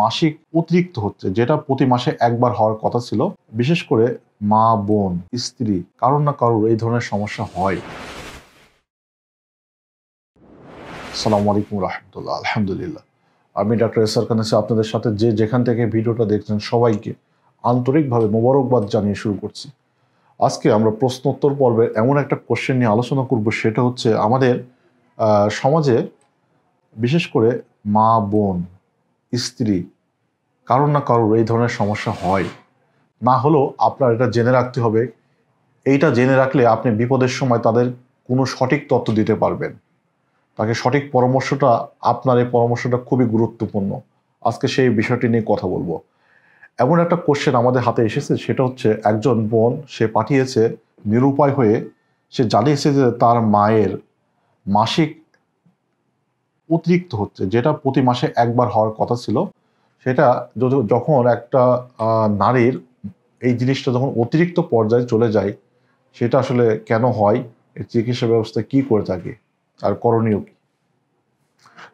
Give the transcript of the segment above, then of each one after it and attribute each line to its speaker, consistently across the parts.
Speaker 1: মাসিক অতিরিক্ত হচ্ছে যেটা প্রতি মাসে একবার হওয়ার কথা ছিল বিশেষ করে মা বোন স্ত্রী কারোর না কারোর এই ধরনের সমস্যা হয় সালাম আলাইকুম রহমতুল্লাহ আলহামদুলিল্লাহ আমি ডাক্তার এস আর আপনাদের সাথে যে যেখান থেকে ভিডিওটা দেখছেন সবাইকে আন্তরিকভাবে মোবারকবাদ জানিয়ে শুরু করছি আজকে আমরা প্রশ্নোত্তর পর্বে এমন একটা কোশ্চেন নিয়ে আলোচনা করব সেটা হচ্ছে আমাদের সমাজে বিশেষ করে মা বোন স্ত্রী কারোর না কারোর এই ধরনের সমস্যা হয় না হলেও আপনার এটা জেনে রাখতে হবে এইটা জেনে রাখলে আপনি বিপদের সময় তাদের কোনো সঠিক তথ্য দিতে পারবেন তাকে সঠিক পরামর্শটা আপনার এই পরামর্শটা খুবই গুরুত্বপূর্ণ আজকে সেই বিষয়টি নিয়ে কথা বলবো এমন একটা কোশ্চেন আমাদের হাতে এসেছে সেটা হচ্ছে একজন বোন সে পাঠিয়েছে নিরুপায় হয়ে সে জানিয়েছে যে তার মায়ের মাসিক অতিরিক্ত হচ্ছে যেটা প্রতি মাসে একবার হওয়ার কথা ছিল সেটা যখন একটা নারীর এই জিনিসটা যখন অতিরিক্ত পর্যায়ে চলে যায় সেটা আসলে কেন হয় এর চিকিৎসা ব্যবস্থা কি করে থাকে আর করণীয় কি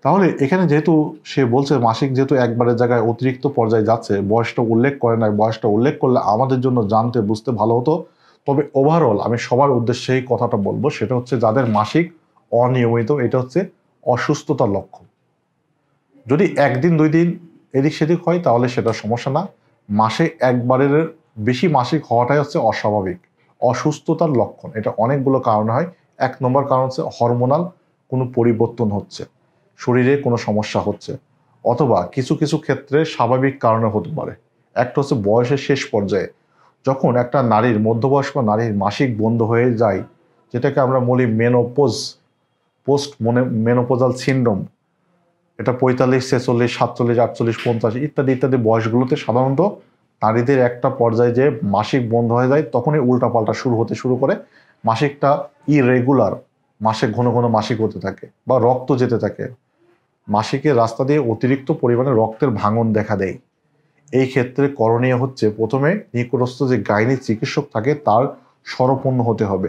Speaker 1: তাহলে এখানে যেহেতু সে বলছে মাসিক যেহেতু একবারের জায়গায় অতিরিক্ত পর্যায়ে যাচ্ছে বয়সটা উল্লেখ করে না বয়সটা উল্লেখ করলে আমাদের জন্য জানতে বুঝতে ভালো হতো তবে ওভারঅল আমি সবার উদ্দেশ্যে এই কথাটা বলবো সেটা হচ্ছে যাদের মাসিক অনিয়মিত এটা হচ্ছে অসুস্থতার লক্ষণ যদি একদিন দুই দিন এদিক সেদিক হয় তাহলে সেটা সমস্যা না মাসে একবারের বেশি মাসিক হওয়াটাই হচ্ছে অস্বাভাবিক অসুস্থতার লক্ষণ এটা অনেকগুলো কারণ হয় এক নম্বর কারণ হচ্ছে হরমোনাল কোনো পরিবর্তন হচ্ছে শরীরে কোনো সমস্যা হচ্ছে অথবা কিছু কিছু ক্ষেত্রে স্বাভাবিক কারণে হতে পারে একটা হচ্ছে বয়সের শেষ পর্যায়ে যখন একটা নারীর মধ্যবয়স্ক নারীর মাসিক বন্ধ হয়ে যায় যেটাকে আমরা বলি মেনোপোজ পোস্ট মনে মেনোপোজাল সিন্ড্রোম এটা পঁয়তাল্লিশ ছেচল্লিশ সাতচল্লিশ আটচল্লিশ পঞ্চাশ ইত্যাদি ইত্যাদি বয়সগুলোতে সাধারণত নারীদের একটা পর্যায়ে যে মাসিক বন্ধ হয়ে যায় তখনই উল্টাপাল্টা শুরু হতে শুরু করে মাসিকটা ইরেগুলার মাসে ঘন ঘন মাসিক হতে থাকে বা রক্ত যেতে থাকে মাসিকের রাস্তা দিয়ে অতিরিক্ত পরিমাণে রক্তের ভাঙন দেখা দেয় এই ক্ষেত্রে করণীয় হচ্ছে প্রথমে নিকটস্থ যে গাইনি চিকিৎসক থাকে তার স্বরপূর্ণ হতে হবে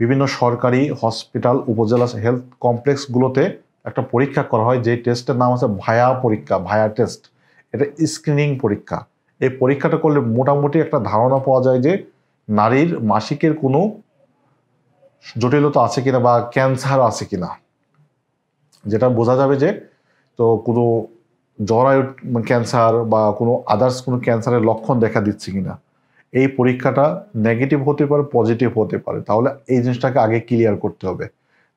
Speaker 1: বিভিন্ন সরকারি হসপিটাল উপজেলা হেলথ কমপ্লেক্সগুলোতে একটা পরীক্ষা করা হয় যে টেস্টের নাম আছে ভায়া পরীক্ষা ভায়া টেস্ট এটা স্ক্রিনিং পরীক্ষা এই পরীক্ষাটা করলে মোটামুটি একটা ধারণা পাওয়া যায় যে নারীর মাসিকের কোনো জটিলতা আছে কিনা বা ক্যান্সার আছে কিনা যেটা বোঝা যাবে যে তো কোনো জরায়ু ক্যান্সার বা কোনো আদার্স কোনো ক্যান্সারের লক্ষণ দেখা দিচ্ছে কিনা এই পরীক্ষাটা নেগেটিভ হতে পারে পজিটিভ হতে পারে তাহলে এই জিনিসটাকে আগে ক্লিয়ার করতে হবে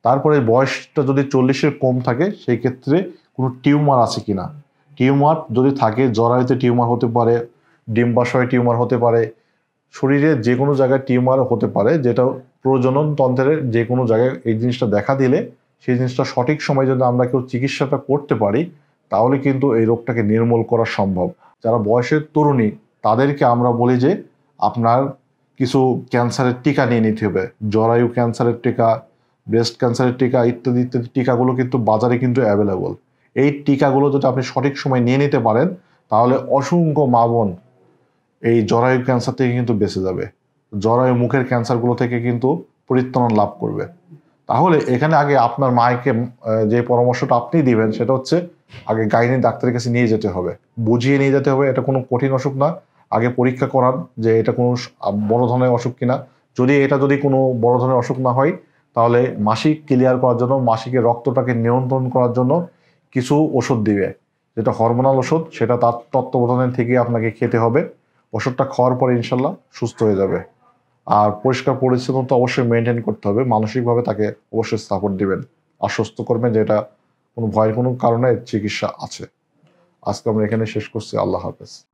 Speaker 1: তারপরে বয়সটা যদি চল্লিশের কম থাকে সেই ক্ষেত্রে কোনো টিউমার আছে কিনা টিউমার যদি থাকে জরায়ুতে টিউমার হতে পারে ডিম্বাশয়ে টিউমার হতে পারে শরীরে যে কোনো জায়গায় টিউমার হতে পারে যেটা প্রজনন তন্ত্রের যে কোনো জায়গায় এই জিনিসটা দেখা দিলে সেই জিনিসটা সঠিক সময় যদি আমরা কেউ চিকিৎসাটা করতে পারি তাহলে কিন্তু এই রোগটাকে নির্মূল করা সম্ভব যারা বয়সের তরুণী তাদেরকে আমরা বলি যে আপনার কিছু ক্যান্সারের টিকা নিয়ে নিতে হবে জরায়ু ক্যান্সারের টিকা ব্রেস্ট ক্যান্সারের টিকা ইত্যাদি ইত্যাদি টিকাগুলো কিন্তু বাজারে কিন্তু অ্যাভেলেবল এই টিকাগুলো যদি আপনি সঠিক সময় নিয়ে নিতে পারেন তাহলে অসংখ্য মা বোন এই জরায়ু ক্যান্সার থেকে কিন্তু বেঁচে যাবে জরায়ু মুখের ক্যান্সারগুলো থেকে কিন্তু পরিত্রাণ লাভ করবে তাহলে এখানে আগে আপনার মায়েকে যে পরামর্শটা আপনি দিবেন সেটা হচ্ছে আগে গাইনি ডাক্তারের কাছে নিয়ে যেতে হবে বুঝিয়ে নিয়ে যেতে হবে এটা কোনো কঠিন অসুখ না আগে পরীক্ষা করান যে এটা কোনো বড় ধরনের অসুখ কিনা যদি এটা যদি কোনো বড় ধরনের অসুখ না হয় তাহলে মাসিক ক্লিয়ার করার জন্য মাসিকের রক্তটাকে নিয়ন্ত্রণ করার জন্য কিছু ওষুধ দিবে যেটা হরমোনাল ওষুধ সেটা তার তত্ত্বাবধানে থেকে আপনাকে খেতে হবে ওষুধটা খাওয়ার পরে ইনশাল্লাহ সুস্থ হয়ে যাবে আর পরিষ্কার পরিচ্ছন্ন তো অবশ্যই মেনটেন করতে হবে মানসিকভাবে তাকে অবশ্যই সাপোর্ট দিবেন আশ্বস্ত করবেন যে এটা কোনো ভয়ের কোনো কারণে চিকিৎসা আছে আজকে আমরা এখানে শেষ করছি আল্লাহ হাফেজ